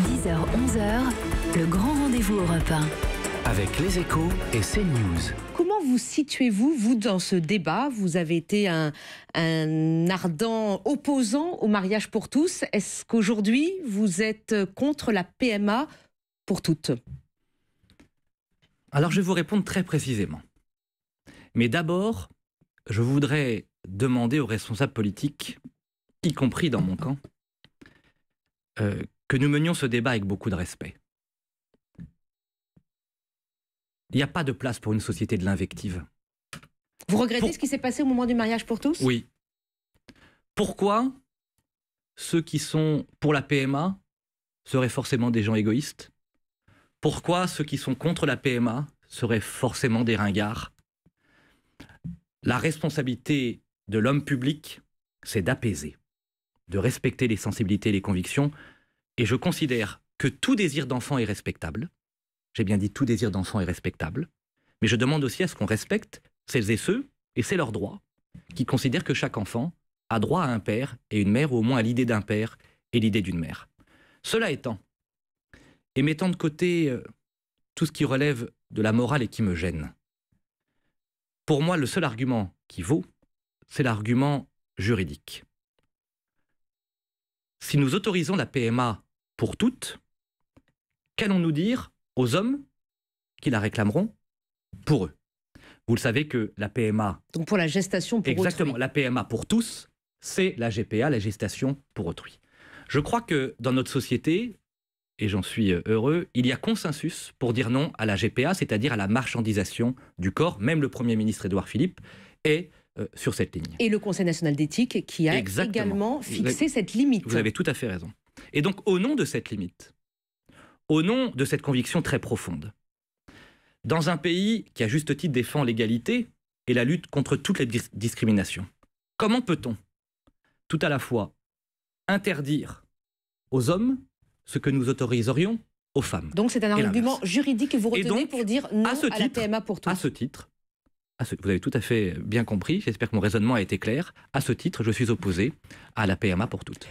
10h-11h, le grand rendez-vous européen. Avec les échos et CNews. Comment vous situez-vous, vous, dans ce débat Vous avez été un, un ardent opposant au mariage pour tous. Est-ce qu'aujourd'hui, vous êtes contre la PMA pour toutes Alors, je vais vous répondre très précisément. Mais d'abord, je voudrais demander aux responsables politiques, y compris dans mon camp, euh, que nous menions ce débat avec beaucoup de respect. Il n'y a pas de place pour une société de l'invective. Vous regrettez ce qui s'est passé au moment du mariage pour tous Oui. Pourquoi ceux qui sont pour la PMA seraient forcément des gens égoïstes Pourquoi ceux qui sont contre la PMA seraient forcément des ringards La responsabilité de l'homme public, c'est d'apaiser, de respecter les sensibilités et les convictions et je considère que tout désir d'enfant est respectable. J'ai bien dit tout désir d'enfant est respectable. Mais je demande aussi à ce qu'on respecte celles et ceux, et c'est leur droit, qui considèrent que chaque enfant a droit à un père et une mère, ou au moins à l'idée d'un père et l'idée d'une mère. Cela étant, et mettant de côté euh, tout ce qui relève de la morale et qui me gêne, pour moi, le seul argument qui vaut, c'est l'argument juridique. Si nous autorisons la PMA pour toutes, qu'allons-nous dire aux hommes qui la réclameront pour eux Vous le savez que la PMA... Donc pour la gestation pour Exactement, la PMA pour tous, c'est la GPA, la gestation pour autrui. Je crois que dans notre société, et j'en suis euh, heureux, il y a consensus pour dire non à la GPA, c'est-à-dire à la marchandisation du corps. Même le Premier ministre Édouard Philippe est euh, sur cette ligne. Et le Conseil national d'éthique qui a également fixé cette limite. Vous avez tout à fait raison. Et donc, au nom de cette limite, au nom de cette conviction très profonde, dans un pays qui, à juste titre, défend l'égalité et la lutte contre toutes les discriminations, comment peut-on tout à la fois interdire aux hommes ce que nous autoriserions aux femmes Donc, c'est un argument juridique que vous retenez pour dire non à, la PMA pour tous. À ce titre, vous avez tout à fait bien compris, j'espère que mon raisonnement a été clair. À ce titre, je suis opposé à la PMA pour toutes.